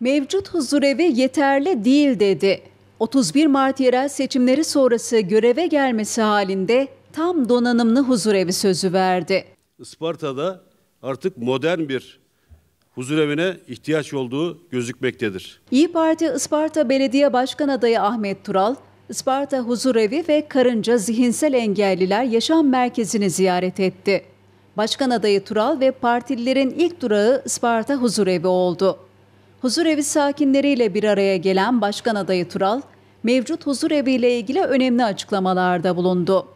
mevcut huzurevi yeterli değil dedi. 31 Mart yerel seçimleri sonrası göreve gelmesi halinde tam donanımlı huzurevi sözü verdi. Isparta'da artık modern bir huzurevine ihtiyaç olduğu gözükmektedir. İyi Parti Isparta Belediye Başkan Adayı Ahmet Tural, Isparta Huzurevi ve Karınca Zihinsel Engelliler Yaşam Merkezi'ni ziyaret etti. Başkan adayı Tural ve partililerin ilk durağı Isparta Huzurevi oldu. Huzurevi sakinleriyle bir araya gelen Başkan adayı Tural, mevcut huzurevi ile ilgili önemli açıklamalarda bulundu.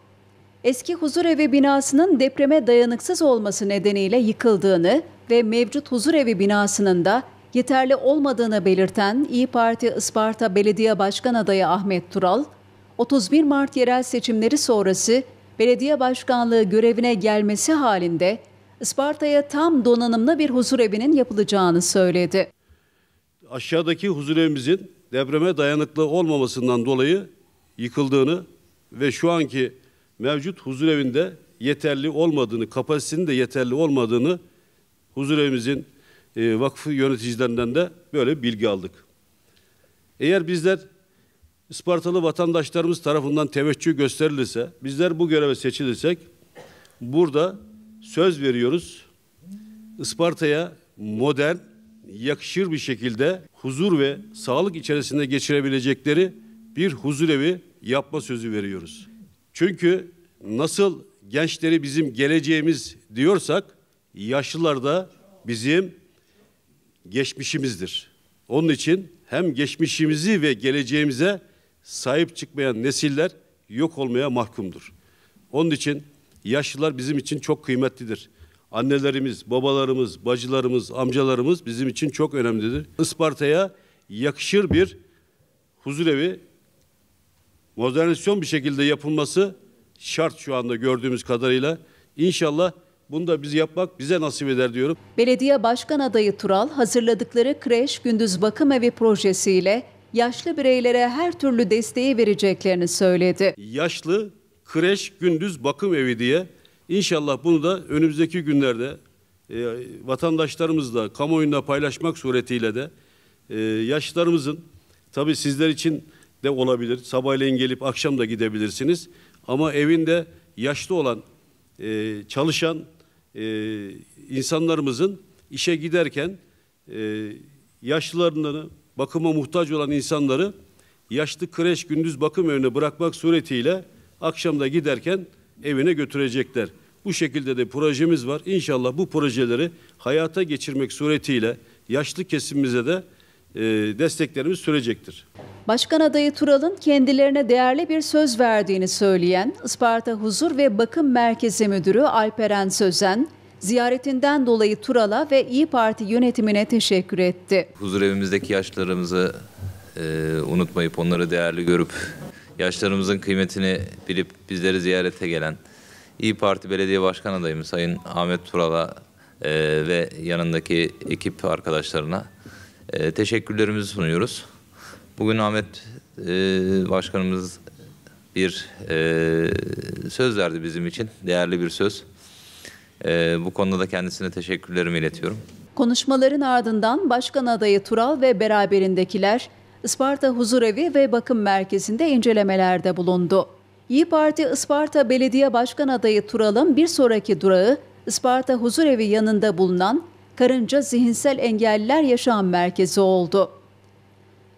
Eski huzurevi binasının depreme dayanıksız olması nedeniyle yıkıldığını ve mevcut huzurevi binasının da yeterli olmadığını belirten İyi Parti Isparta Belediye Başkan adayı Ahmet Tural, 31 Mart yerel seçimleri sonrası belediye başkanlığı görevine gelmesi halinde Isparta'ya tam donanımlı bir huzurevinin yapılacağını söyledi aşağıdaki huzurevimizin depreme dayanıklı olmamasından dolayı yıkıldığını ve şu anki mevcut huzurevinde yeterli olmadığını, kapasitenin de yeterli olmadığını huzurevimizin e, vakfı yöneticilerinden de böyle bilgi aldık. Eğer bizler Ispartalı vatandaşlarımız tarafından teveccüh gösterilirse, bizler bu göreve seçilirsek burada söz veriyoruz. Isparta'ya modern, yakışır bir şekilde huzur ve sağlık içerisinde geçirebilecekleri bir huzurevi yapma sözü veriyoruz. Çünkü nasıl gençleri bizim geleceğimiz diyorsak yaşlılar da bizim geçmişimizdir. Onun için hem geçmişimizi ve geleceğimize sahip çıkmayan nesiller yok olmaya mahkumdur. Onun için yaşlılar bizim için çok kıymetlidir annelerimiz, babalarımız, bacılarımız, amcalarımız bizim için çok önemlidir. Isparta'ya yakışır bir huzurevi modernizasyon bir şekilde yapılması şart şu anda gördüğümüz kadarıyla. İnşallah bunu da biz yapmak bize nasip eder diyorum. Belediye Başkan Adayı Tural hazırladıkları kreş gündüz bakım evi projesiyle yaşlı bireylere her türlü desteği vereceklerini söyledi. Yaşlı kreş gündüz bakım evi diye İnşallah bunu da önümüzdeki günlerde e, vatandaşlarımızla, kamuoyunda paylaşmak suretiyle de e, yaşlarımızın, tabii sizler için de olabilir, sabahleyin gelip akşam da gidebilirsiniz. Ama evinde yaşlı olan, e, çalışan e, insanlarımızın işe giderken e, yaşlılarını, bakıma muhtaç olan insanları yaşlı kreş gündüz bakım evine bırakmak suretiyle akşamda giderken evine götürecekler. Bu şekilde de projemiz var. İnşallah bu projeleri hayata geçirmek suretiyle yaşlı kesimimize de e, desteklerimiz sürecektir. Başkan adayı Tural'ın kendilerine değerli bir söz verdiğini söyleyen Isparta Huzur ve Bakım Merkezi Müdürü Alperen Sözen, ziyaretinden dolayı Tural'a ve İyi Parti yönetimine teşekkür etti. Huzur evimizdeki yaşlarımızı e, unutmayıp onları değerli görüp yaşlarımızın kıymetini bilip bizleri ziyarete gelen İyi Parti Belediye Başkan adayımız Sayın Ahmet Tural'a e, ve yanındaki ekip arkadaşlarına e, teşekkürlerimizi sunuyoruz. Bugün Ahmet e, Başkanımız bir e, söz verdi bizim için, değerli bir söz. E, bu konuda da kendisine teşekkürlerimi iletiyorum. Konuşmaların ardından başkan adayı Tural ve beraberindekiler Isparta Huzurevi ve Bakım Merkezi'nde incelemelerde bulundu. İyi Parti Isparta Belediye Başkan adayı Tural'ın bir sonraki durağı Isparta Huzurevi yanında bulunan Karınca Zihinsel Engelliler Yaşam Merkezi oldu.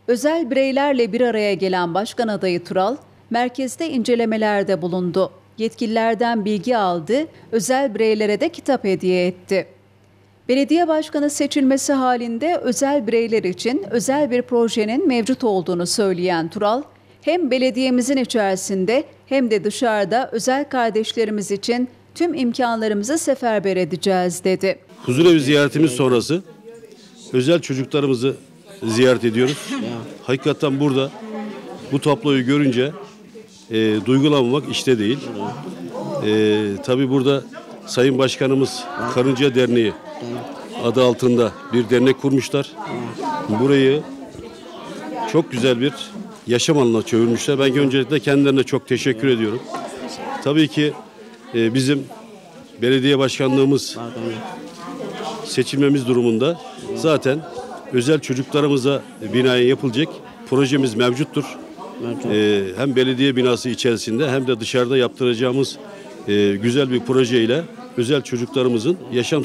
Özel bireylerle bir araya gelen başkan adayı Tural, merkezde incelemelerde bulundu. Yetkililerden bilgi aldı, özel bireylere de kitap hediye etti. Belediye başkanı seçilmesi halinde özel bireyler için özel bir projenin mevcut olduğunu söyleyen Tural, hem belediyemizin içerisinde hem de dışarıda özel kardeşlerimiz için tüm imkanlarımızı seferber edeceğiz dedi. Huzurevi ziyaretimiz sonrası özel çocuklarımızı ziyaret ediyoruz. Hakikaten burada bu tabloyu görünce e, duygulanmak işte değil. E, tabii burada Sayın Başkanımız Karınca Derneği adı altında bir dernek kurmuşlar. Burayı çok güzel bir yaşam alanına çevirmişler. Ben öncelikle kendilerine çok teşekkür ediyorum. Tabii ki e, bizim belediye başkanlığımız seçilmemiz durumunda zaten özel çocuklarımıza binaya yapılacak projemiz mevcuttur. E, hem belediye binası içerisinde hem de dışarıda yaptıracağımız e, güzel bir projeyle özel çocuklarımızın yaşam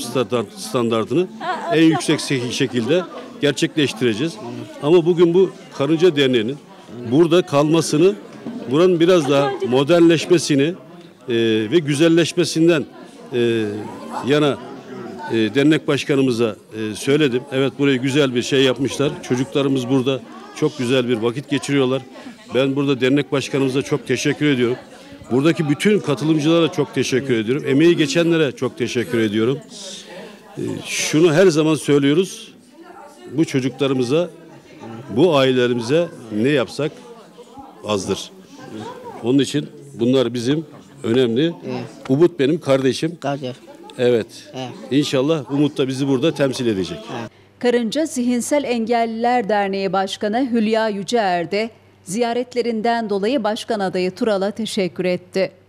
standartını en yüksek şekilde gerçekleştireceğiz. Ama bugün bu Karınca Derneği'nin burada kalmasını, buranın biraz daha modernleşmesini e, ve güzelleşmesinden e, yana e, dernek başkanımıza e, söyledim. Evet burayı güzel bir şey yapmışlar. Çocuklarımız burada çok güzel bir vakit geçiriyorlar. Ben burada dernek başkanımıza çok teşekkür ediyorum. Buradaki bütün katılımcılara çok teşekkür ediyorum. Emeği geçenlere çok teşekkür ediyorum. Ee, şunu her zaman söylüyoruz. Bu çocuklarımıza, bu ailelerimize ne yapsak azdır. Onun için bunlar bizim önemli. Evet. Umut benim kardeşim. Kardeş. Evet. evet. İnşallah Umut da bizi burada temsil edecek. Evet. Karınca Zihinsel Engelliler Derneği Başkanı Hülya Yüceer de ziyaretlerinden dolayı başkan adayı Tural'a teşekkür etti.